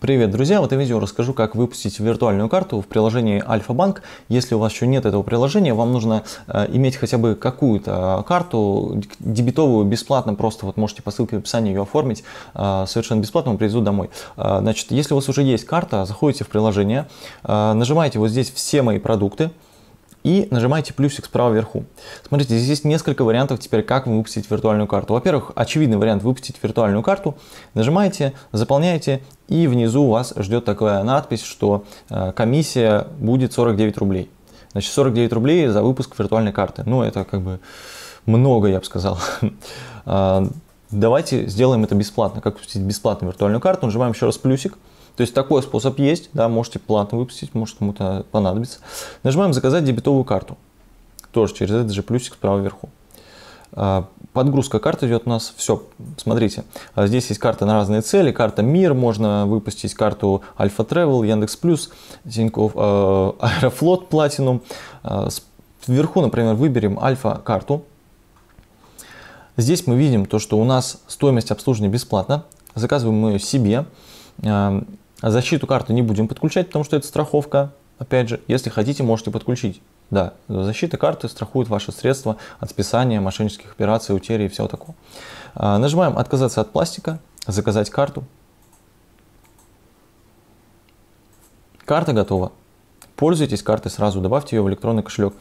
Привет, друзья! В этом видео расскажу, как выпустить виртуальную карту в приложении Альфа-Банк. Если у вас еще нет этого приложения, вам нужно э, иметь хотя бы какую-то э, карту дебетовую, бесплатно, просто вот можете по ссылке в описании ее оформить, э, совершенно бесплатно, вам привезут домой. Э, значит, если у вас уже есть карта, заходите в приложение, э, нажимаете вот здесь «Все мои продукты», и нажимаете плюсик справа вверху. Смотрите, здесь есть несколько вариантов теперь, как выпустить виртуальную карту. Во-первых, очевидный вариант выпустить виртуальную карту. Нажимаете, заполняете, и внизу вас ждет такая надпись, что э, комиссия будет 49 рублей. Значит, 49 рублей за выпуск виртуальной карты. Ну, это как бы много, я бы сказал. А, давайте сделаем это бесплатно. Как выпустить бесплатно виртуальную карту? Нажимаем еще раз плюсик. То есть такой способ есть, да, можете платно выпустить, может кому-то понадобится. Нажимаем «Заказать дебетовую карту». Тоже через этот же плюсик справа вверху. А, подгрузка карт идет у нас. Все, смотрите, а здесь есть карты на разные цели. Карта Мир, можно выпустить карту Альфа Travel, Яндекс Плюс, Тинькофф, э, Аэрофлот Платинум. А, вверху, например, выберем Альфа карту. Здесь мы видим то, что у нас стоимость обслуживания бесплатна. Заказываем мы ее себе. А, а защиту карты не будем подключать, потому что это страховка. Опять же, если хотите, можете подключить. Да, защита карты страхует ваши средства от списания, мошеннических операций, утери и всего такого. А, нажимаем «Отказаться от пластика», «Заказать карту». Карта готова. Пользуйтесь картой сразу, добавьте ее в электронный кошелек.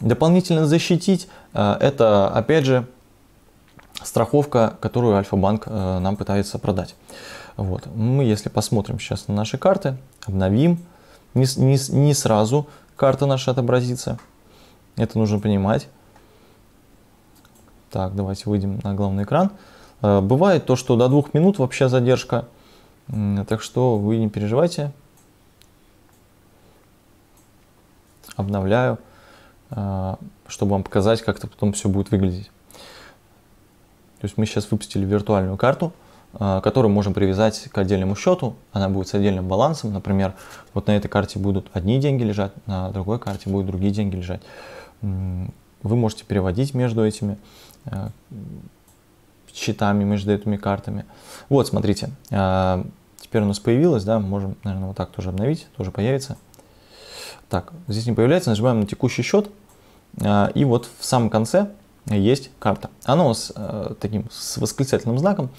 Дополнительно защитить – это, опять же, страховка, которую Альфа-банк э, нам пытается продать. Вот. Мы, если посмотрим сейчас на наши карты, обновим, не, не, не сразу карта наша отобразится. Это нужно понимать. Так, давайте выйдем на главный экран. Э, бывает то, что до двух минут вообще задержка, так что вы не переживайте. Обновляю, э, чтобы вам показать, как это потом все будет выглядеть. То есть мы сейчас выпустили виртуальную карту, а, которую можем привязать к отдельному счету. Она будет с отдельным балансом. Например, вот на этой карте будут одни деньги лежать, на другой карте будут другие деньги лежать. Вы можете переводить между этими э, счетами, между этими картами. Вот, смотрите, а, теперь у нас появилось, да, можем, наверное, вот так тоже обновить, тоже появится. Так, здесь не появляется, нажимаем на текущий счет. А, и вот в самом конце есть карта. Оно с э, таким с восклицательным знаком.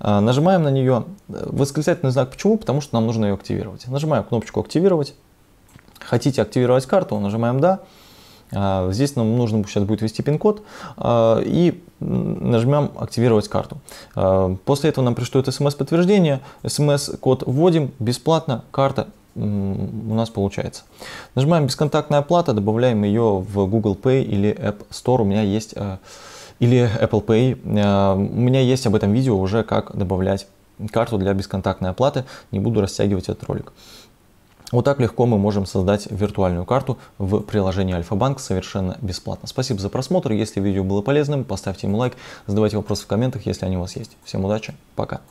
Э, нажимаем на нее. Восклицательный знак почему? Потому что нам нужно ее активировать. Нажимаем кнопочку «Активировать». Хотите активировать карту, нажимаем «Да». Э, здесь нам нужно сейчас будет ввести пин-код э, и нажмем «Активировать карту». Э, после этого нам пришлет смс-подтверждение, смс-код вводим, бесплатно, карта у нас получается. Нажимаем «Бесконтактная оплата», добавляем ее в Google Pay или App Store. У меня есть э, или Apple Pay. Э, у меня есть об этом видео уже, как добавлять карту для бесконтактной оплаты. Не буду растягивать этот ролик. Вот так легко мы можем создать виртуальную карту в приложении Альфа-Банк совершенно бесплатно. Спасибо за просмотр. Если видео было полезным, поставьте ему лайк, задавайте вопросы в комментах, если они у вас есть. Всем удачи, пока.